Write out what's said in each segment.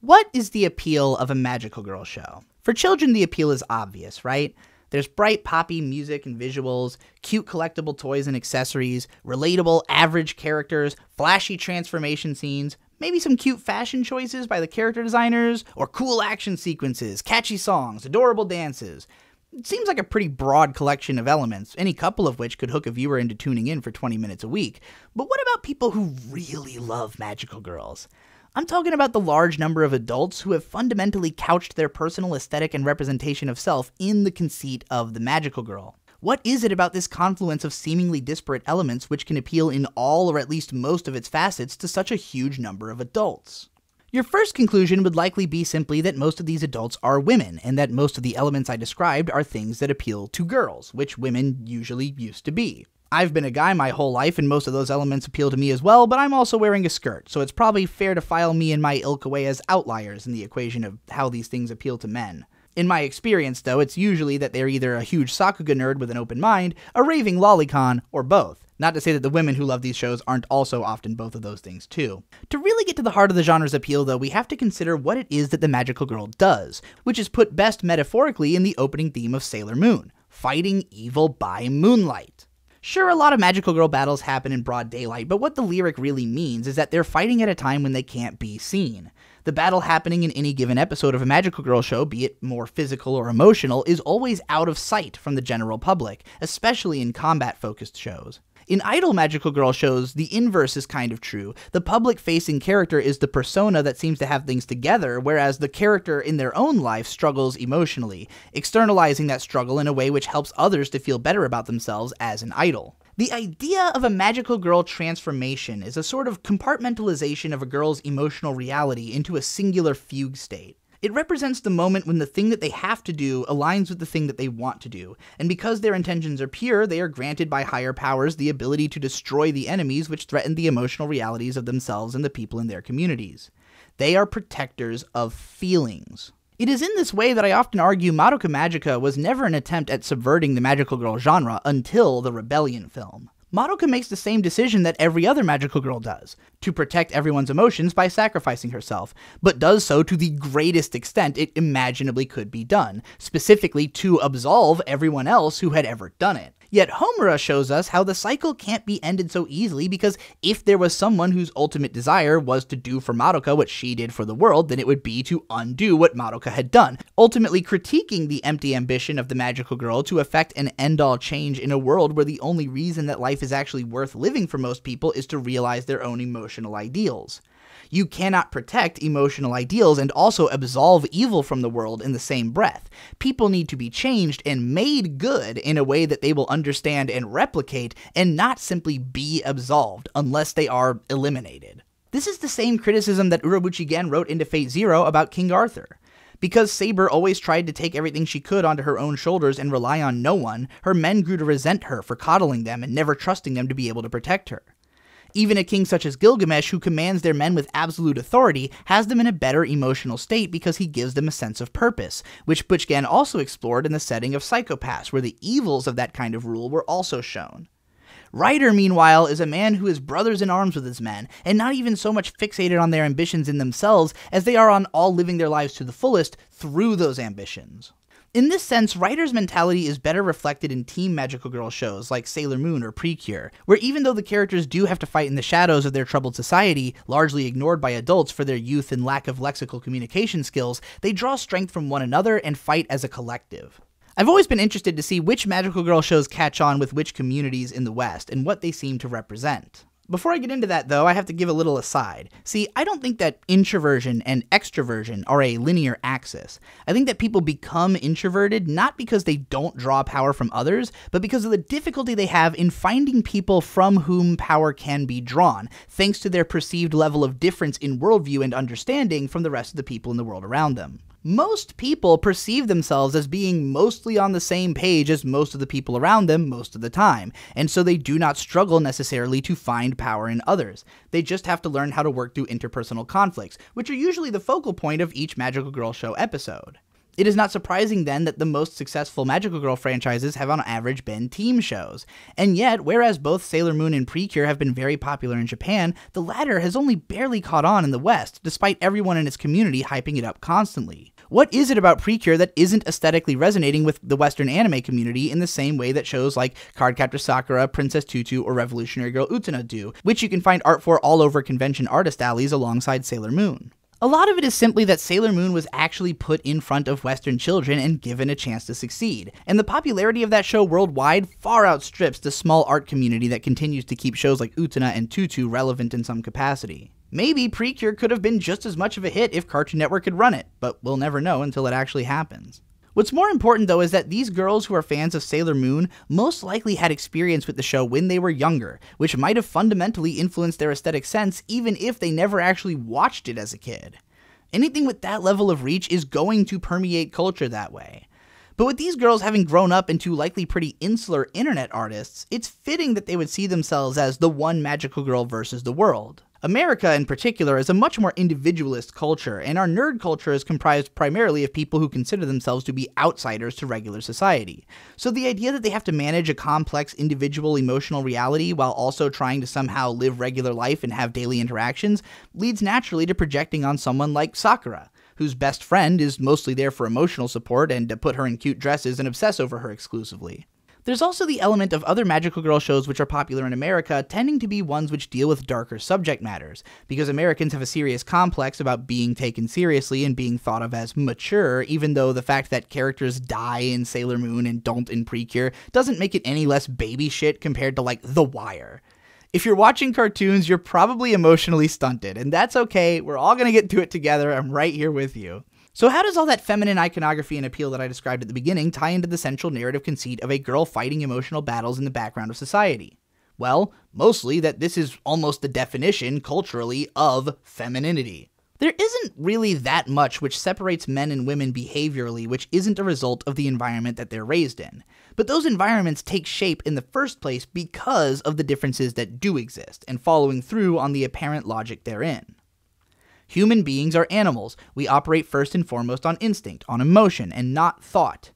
What is the appeal of a magical girl show? For children, the appeal is obvious, right? There's bright poppy music and visuals, cute collectible toys and accessories, relatable average characters, flashy transformation scenes, maybe some cute fashion choices by the character designers, or cool action sequences, catchy songs, adorable dances. It seems like a pretty broad collection of elements, any couple of which could hook a viewer into tuning in for 20 minutes a week. But what about people who really love magical girls? I'm talking about the large number of adults who have fundamentally couched their personal aesthetic and representation of self in the conceit of the magical girl. What is it about this confluence of seemingly disparate elements which can appeal in all or at least most of its facets to such a huge number of adults? Your first conclusion would likely be simply that most of these adults are women, and that most of the elements I described are things that appeal to girls, which women usually used to be. I've been a guy my whole life, and most of those elements appeal to me as well, but I'm also wearing a skirt, so it's probably fair to file me and my ilk away as outliers in the equation of how these things appeal to men. In my experience, though, it's usually that they're either a huge Sakuga nerd with an open mind, a raving lolicon, or both. Not to say that the women who love these shows aren't also often both of those things, too. To really get to the heart of the genre's appeal, though, we have to consider what it is that the magical girl does, which is put best metaphorically in the opening theme of Sailor Moon fighting evil by moonlight. Sure, a lot of Magical Girl battles happen in broad daylight, but what the lyric really means is that they're fighting at a time when they can't be seen. The battle happening in any given episode of a Magical Girl show, be it more physical or emotional, is always out of sight from the general public, especially in combat focused shows. In idol magical girl shows, the inverse is kind of true. The public facing character is the persona that seems to have things together, whereas the character in their own life struggles emotionally, externalizing that struggle in a way which helps others to feel better about themselves as an idol. The idea of a magical girl transformation is a sort of compartmentalization of a girl's emotional reality into a singular fugue state. It represents the moment when the thing that they have to do aligns with the thing that they want to do, and because their intentions are pure, they are granted by higher powers the ability to destroy the enemies which threaten the emotional realities of themselves and the people in their communities. They are protectors of feelings. It is in this way that I often argue Madoka Magica was never an attempt at subverting the magical girl genre until the Rebellion film. Madoka makes the same decision that every other magical girl does to protect everyone's emotions by sacrificing herself, but does so to the greatest extent it imaginably could be done, specifically to absolve everyone else who had ever done it. Yet Homura shows us how the cycle can't be ended so easily because if there was someone whose ultimate desire was to do for Madoka what she did for the world, then it would be to undo what Madoka had done, ultimately critiquing the empty ambition of the magical girl to effect an end all change in a world where the only reason that life is actually worth living for most people is to realize their own emotional ideals. You cannot protect emotional ideals and also absolve evil from the world in the same breath. People need to be changed and made good in a way that they will understand and replicate and not simply be absolved unless they are eliminated. This is the same criticism that Urobuchi Gen wrote into Fate Zero about King Arthur. Because Saber always tried to take everything she could onto her own shoulders and rely on no one, her men grew to resent her for coddling them and never trusting them to be able to protect her. Even a king such as Gilgamesh, who commands their men with absolute authority, has them in a better emotional state because he gives them a sense of purpose, which Butchgan also explored in the setting of Psychopaths, where the evils of that kind of rule were also shown. Ryder, meanwhile, is a man who is brothers in arms with his men, and not even so much fixated on their ambitions in themselves as they are on all living their lives to the fullest through those ambitions. In this sense, writers' mentality is better reflected in teen magical girl shows like Sailor Moon or Precure, where even though the characters do have to fight in the shadows of their troubled society, largely ignored by adults for their youth and lack of lexical communication skills, they draw strength from one another and fight as a collective. I've always been interested to see which magical girl shows catch on with which communities in the West and what they seem to represent. Before I get into that, though, I have to give a little aside. See, I don't think that introversion and extroversion are a linear axis. I think that people become introverted not because they don't draw power from others, but because of the difficulty they have in finding people from whom power can be drawn, thanks to their perceived level of difference in worldview and understanding from the rest of the people in the world around them most people perceive themselves as being mostly on the same page as most of the people around them most of the time, and so they do not struggle necessarily to find power in others. They just have to learn how to work through interpersonal conflicts, which are usually the focal point of each Magical Girl Show episode. It is not surprising then that the most successful Magical Girl franchises have on average been team shows. And yet, whereas both Sailor Moon and Precure have been very popular in Japan, the latter has only barely caught on in the West, despite everyone in its community hyping it up constantly. What is it about Precure that isn't aesthetically resonating with the Western anime community in the same way that shows like Cardcaptor Sakura, Princess Tutu, or Revolutionary Girl Utena do, which you can find art for all over convention artist alleys alongside Sailor Moon? A lot of it is simply that Sailor Moon was actually put in front of Western children and given a chance to succeed, and the popularity of that show worldwide far outstrips the small art community that continues to keep shows like Utana and Tutu relevant in some capacity. Maybe Precure could have been just as much of a hit if Cartoon Network could run it, but we'll never know until it actually happens. What's more important though is that these girls who are fans of Sailor Moon most likely had experience with the show when they were younger, which might have fundamentally influenced their aesthetic sense even if they never actually watched it as a kid. Anything with that level of reach is going to permeate culture that way. But with these girls having grown up into likely pretty insular internet artists, it's fitting that they would see themselves as the one magical girl versus the world. America, in particular, is a much more individualist culture, and our nerd culture is comprised primarily of people who consider themselves to be outsiders to regular society. So the idea that they have to manage a complex individual emotional reality while also trying to somehow live regular life and have daily interactions leads naturally to projecting on someone like Sakura whose best friend is mostly there for emotional support and to put her in cute dresses and obsess over her exclusively. There's also the element of other magical girl shows which are popular in America tending to be ones which deal with darker subject matters, because Americans have a serious complex about being taken seriously and being thought of as mature, even though the fact that characters die in Sailor Moon and don't in Precure doesn't make it any less baby shit compared to, like, The Wire. If you're watching cartoons, you're probably emotionally stunted, and that's okay. We're all gonna get through it together. I'm right here with you. So, how does all that feminine iconography and appeal that I described at the beginning tie into the central narrative conceit of a girl fighting emotional battles in the background of society? Well, mostly that this is almost the definition, culturally, of femininity. There isn't really that much which separates men and women behaviorally which isn't a result of the environment that they're raised in. But those environments take shape in the first place because of the differences that do exist, and following through on the apparent logic therein. Human beings are animals. We operate first and foremost on instinct, on emotion, and not thought.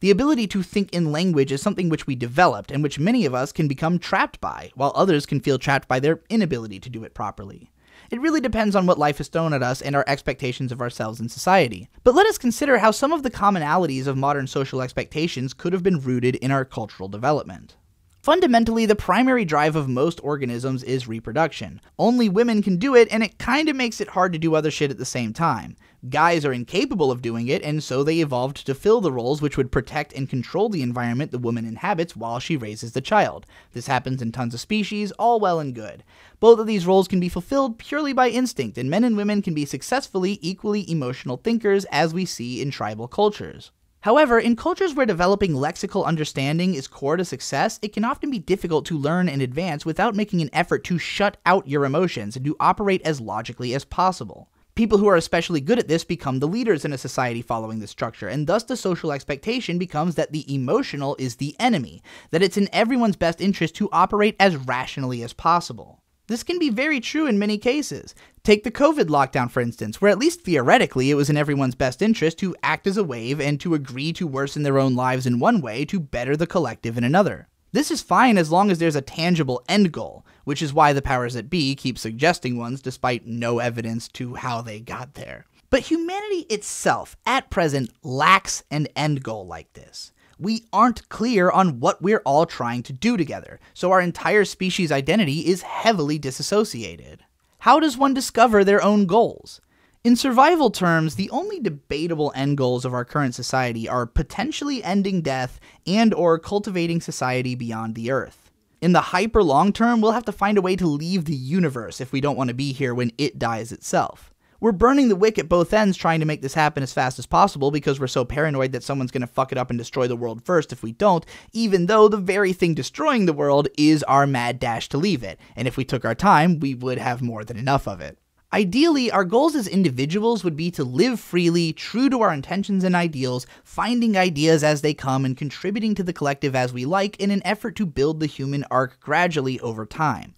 The ability to think in language is something which we developed and which many of us can become trapped by, while others can feel trapped by their inability to do it properly. It really depends on what life has thrown at us and our expectations of ourselves in society. But let us consider how some of the commonalities of modern social expectations could have been rooted in our cultural development. Fundamentally, the primary drive of most organisms is reproduction. Only women can do it, and it kinda makes it hard to do other shit at the same time. Guys are incapable of doing it, and so they evolved to fill the roles which would protect and control the environment the woman inhabits while she raises the child. This happens in tons of species, all well and good. Both of these roles can be fulfilled purely by instinct, and men and women can be successfully equally emotional thinkers as we see in tribal cultures. However, in cultures where developing lexical understanding is core to success, it can often be difficult to learn and advance without making an effort to shut out your emotions and to operate as logically as possible. People who are especially good at this become the leaders in a society following this structure, and thus the social expectation becomes that the emotional is the enemy, that it's in everyone's best interest to operate as rationally as possible. This can be very true in many cases. Take the COVID lockdown, for instance, where at least theoretically it was in everyone's best interest to act as a wave and to agree to worsen their own lives in one way to better the collective in another. This is fine as long as there's a tangible end goal, which is why the powers that be keep suggesting ones despite no evidence to how they got there. But humanity itself, at present, lacks an end goal like this we aren't clear on what we're all trying to do together, so our entire species identity is heavily disassociated. How does one discover their own goals? In survival terms, the only debatable end goals of our current society are potentially ending death and or cultivating society beyond the earth. In the hyper long term, we'll have to find a way to leave the universe if we don't want to be here when it dies itself. We're burning the wick at both ends trying to make this happen as fast as possible because we're so paranoid that someone's going to fuck it up and destroy the world first if we don't, even though the very thing destroying the world is our mad dash to leave it. And if we took our time, we would have more than enough of it. Ideally, our goals as individuals would be to live freely, true to our intentions and ideals, finding ideas as they come and contributing to the collective as we like in an effort to build the human arc gradually over time.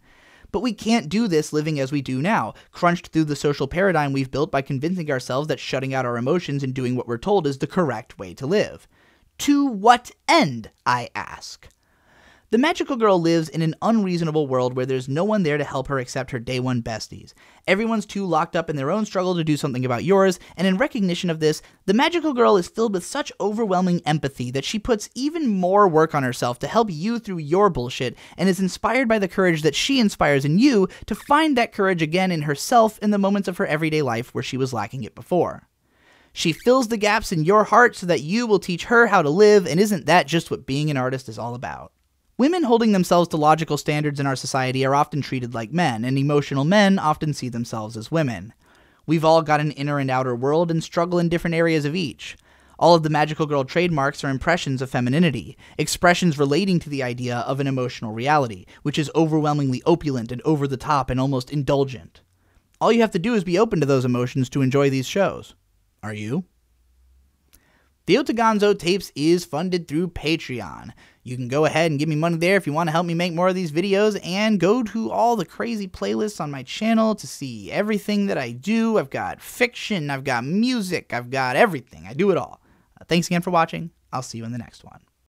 But we can't do this living as we do now, crunched through the social paradigm we've built by convincing ourselves that shutting out our emotions and doing what we're told is the correct way to live. To what end, I ask? The magical girl lives in an unreasonable world where there's no one there to help her except her day one besties. Everyone's too locked up in their own struggle to do something about yours, and in recognition of this, the magical girl is filled with such overwhelming empathy that she puts even more work on herself to help you through your bullshit and is inspired by the courage that she inspires in you to find that courage again in herself in the moments of her everyday life where she was lacking it before. She fills the gaps in your heart so that you will teach her how to live, and isn't that just what being an artist is all about? Women holding themselves to logical standards in our society are often treated like men, and emotional men often see themselves as women. We've all got an inner and outer world and struggle in different areas of each. All of the magical girl trademarks are impressions of femininity, expressions relating to the idea of an emotional reality, which is overwhelmingly opulent and over the top and almost indulgent. All you have to do is be open to those emotions to enjoy these shows. Are you? Theo Tagonzo Tapes is funded through Patreon. You can go ahead and give me money there if you want to help me make more of these videos and go to all the crazy playlists on my channel to see everything that I do. I've got fiction, I've got music, I've got everything. I do it all. Uh, thanks again for watching. I'll see you in the next one.